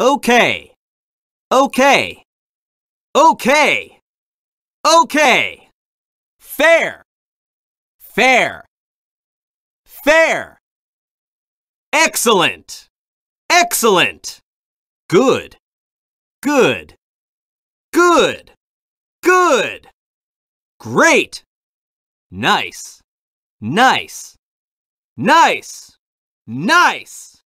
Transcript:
Okay. Okay. Okay. Okay. Fair. Fair. Fair. Excellent. Excellent. Good. Good. Good. Good. Great. Nice. Nice. Nice. Nice.